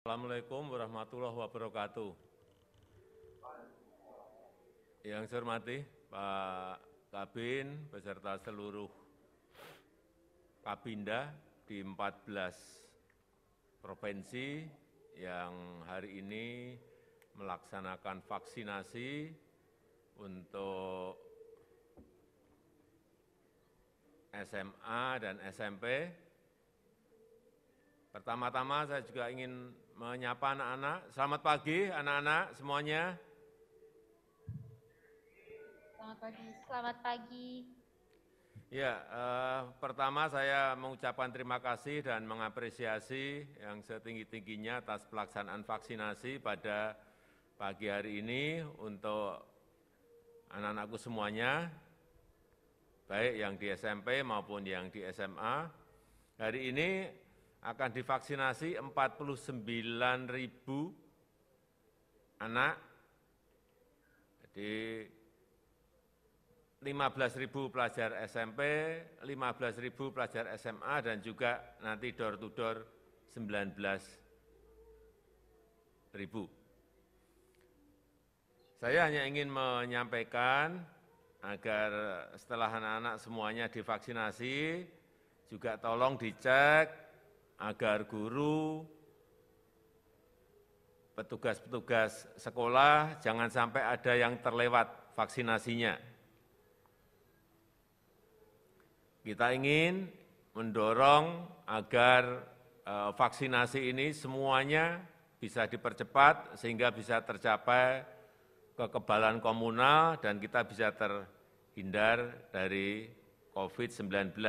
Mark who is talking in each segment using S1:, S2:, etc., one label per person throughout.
S1: Assalamualaikum warahmatullahi wabarakatuh. Yang saya hormati Pak Kabin beserta seluruh Kabinda di 14 provinsi yang hari ini melaksanakan vaksinasi untuk SMA dan SMP Pertama tama saya juga ingin menyapa anak-anak. Selamat pagi anak-anak semuanya. Selamat pagi. Selamat pagi. Ya, eh, pertama saya mengucapkan terima kasih dan mengapresiasi yang setinggi-tingginya atas pelaksanaan vaksinasi pada pagi hari ini untuk anak-anakku semuanya, baik yang di SMP maupun yang di SMA. Hari ini akan divaksinasi 49 ribu anak, jadi 15 ribu pelajar SMP, 15 ribu pelajar SMA, dan juga nanti door-to-door 19 ribu. Saya hanya ingin menyampaikan agar setelah anak-anak semuanya divaksinasi, juga tolong dicek agar guru, petugas-petugas sekolah jangan sampai ada yang terlewat vaksinasinya. Kita ingin mendorong agar e, vaksinasi ini semuanya bisa dipercepat sehingga bisa tercapai kekebalan komunal dan kita bisa terhindar dari COVID-19.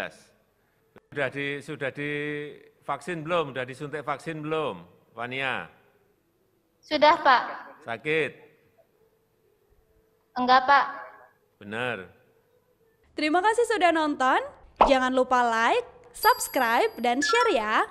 S1: Sudah di, sudah di vaksin belum? Sudah disuntik vaksin belum, Vania? Sudah, Pak. Sakit? Enggak, Pak. Benar. Terima kasih sudah nonton. Jangan lupa like, subscribe, dan share ya.